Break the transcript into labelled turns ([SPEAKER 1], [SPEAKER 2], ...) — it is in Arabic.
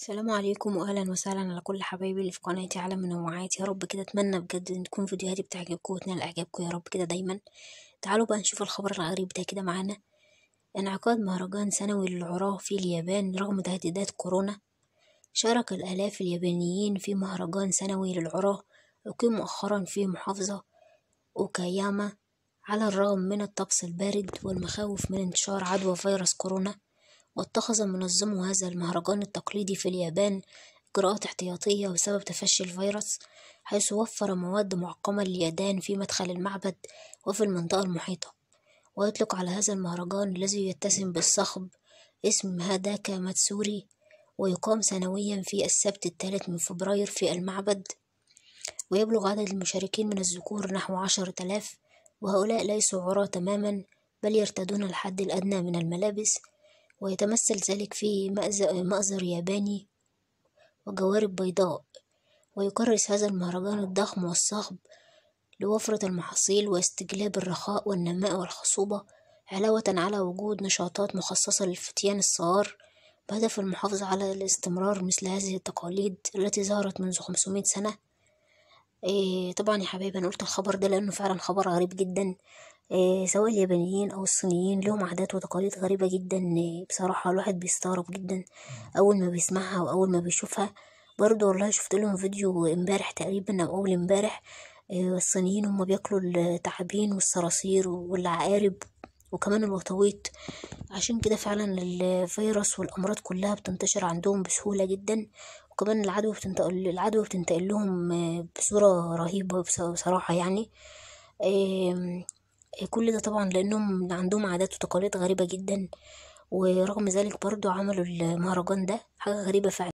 [SPEAKER 1] السلام عليكم واهلا وسهلا على كل حبايبي اللي في قناتي عالم منوعات يا رب كده اتمنى بجد ان تكون فيديوهاتي بتعجبكم وتنال اعجابكم يا رب كده دايما تعالوا بقى نشوف الخبر الغريب ده كده معانا انعقاد مهرجان سنوي للعراة في اليابان رغم تهديدات كورونا شارك الالاف اليابانيين في مهرجان سنوي للعراة اقيم مؤخرا في محافظة اوكاياما على الرغم من الطقس البارد والمخاوف من انتشار عدوى فيروس كورونا واتخذ منظمو هذا المهرجان التقليدي في اليابان إجراءات احتياطية بسبب تفشي الفيروس حيث وفر مواد معقمة لليدان في مدخل المعبد وفي المنطقة المحيطة ويطلق على هذا المهرجان الذي يتسم بالصخب اسم هاداكا ماتسوري ويقام سنويا في السبت الثالث من فبراير في المعبد ويبلغ عدد المشاركين من الذكور نحو عشرة آلاف وهؤلاء ليسوا عراة تماما بل يرتدون الحد الأدنى من الملابس ويتمثل ذلك في مأزر ياباني وجوارب بيضاء ويكرس هذا المهرجان الضخم والصخب لوفرة المحاصيل واستجلاب الرخاء والنماء والخصوبة علاوة على وجود نشاطات مخصصة للفتيان الصغار بهدف المحافظة على الاستمرار مثل هذه التقاليد التي ظهرت منذ 500 سنة إيه طبعا يا حبايبي انا قلت الخبر ده لانه فعلا خبر غريب جدا آه، سواء اليابانيين أو الصينيين لهم عادات وتقاليد غريبة جدا آه، بصراحة الواحد بيستغرب جدا أول ما بيسمعها وأول ما بيشوفها برضه والله شفت لهم فيديو امبارح تقريبا أو أول امبارح آه، الصينيين هما بياكلوا التعابين والصراصير والعقارب وكمان الوطويت عشان كده فعلا الفيروس والأمراض كلها بتنتشر عندهم بسهولة جدا وكمان العدوى بتنتقل العدوى بتنتقل لهم بصورة رهيبة بصراحة يعني كل ده طبعا لأنهم عندهم عادات وتقاليد غريبة جدا ورغم ذلك برضو عملوا المهرجان ده حاجة غريبة فعلا